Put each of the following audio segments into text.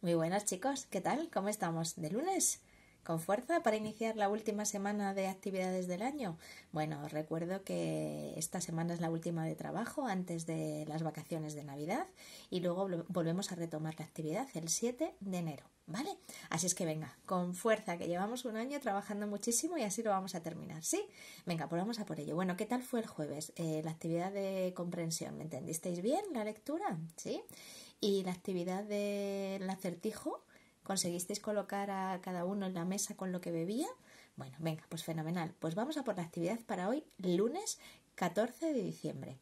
Muy buenas chicos, ¿qué tal? ¿Cómo estamos? ¿De lunes? ¿Con fuerza para iniciar la última semana de actividades del año? Bueno, os recuerdo que esta semana es la última de trabajo antes de las vacaciones de Navidad y luego volvemos a retomar la actividad el 7 de enero, ¿vale? Así es que venga, con fuerza, que llevamos un año trabajando muchísimo y así lo vamos a terminar, ¿sí? Venga, pues vamos a por ello. Bueno, ¿qué tal fue el jueves? Eh, la actividad de comprensión, ¿me entendisteis bien la lectura? ¿Sí? Y la actividad del acertijo, conseguisteis colocar a cada uno en la mesa con lo que bebía. Bueno, venga, pues fenomenal. Pues vamos a por la actividad para hoy, lunes 14 de diciembre.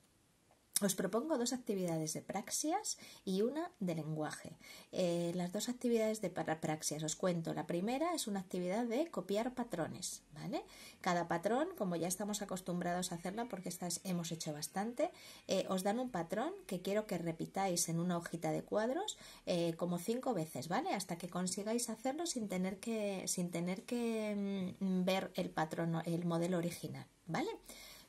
Os propongo dos actividades de praxias y una de lenguaje. Eh, las dos actividades de praxias os cuento. La primera es una actividad de copiar patrones, ¿vale? Cada patrón, como ya estamos acostumbrados a hacerla porque estas hemos hecho bastante, eh, os dan un patrón que quiero que repitáis en una hojita de cuadros eh, como cinco veces, ¿vale? Hasta que consigáis hacerlo sin tener que, sin tener que mm, ver el patrón, el modelo original, ¿vale?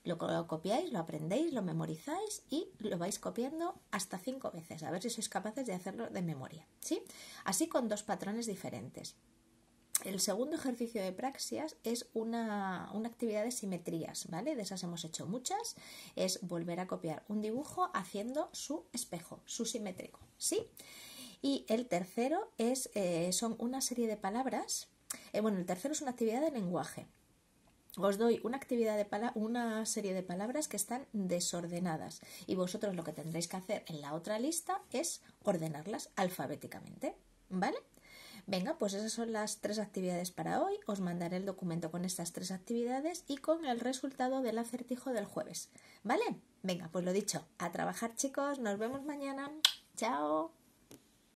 Lo, copiáis, lo aprendéis, lo memorizáis y lo vais copiando hasta cinco veces, a ver si sois capaces de hacerlo de memoria. ¿sí? Así con dos patrones diferentes. El segundo ejercicio de praxias es una, actividad de simetrías, ¿vale? De esas hemos hecho muchas. Es volver a copiar un dibujo haciendo su espejo, su simétrico, ¿sí? Y el tercero es, eh, son una serie de palabras. Eh, bueno, el tercero es una actividad de lenguaje os doy una, actividad de una serie de palabras que están desordenadas y vosotros lo que tendréis que hacer en la otra lista es ordenarlas alfabéticamente, ¿vale? Venga, pues esas son las tres actividades para hoy. Os mandaré el documento con estas tres actividades y con el resultado del acertijo del jueves. ¿Vale? Venga, pues lo dicho, a trabajar chicos, nos vemos mañana. Chao.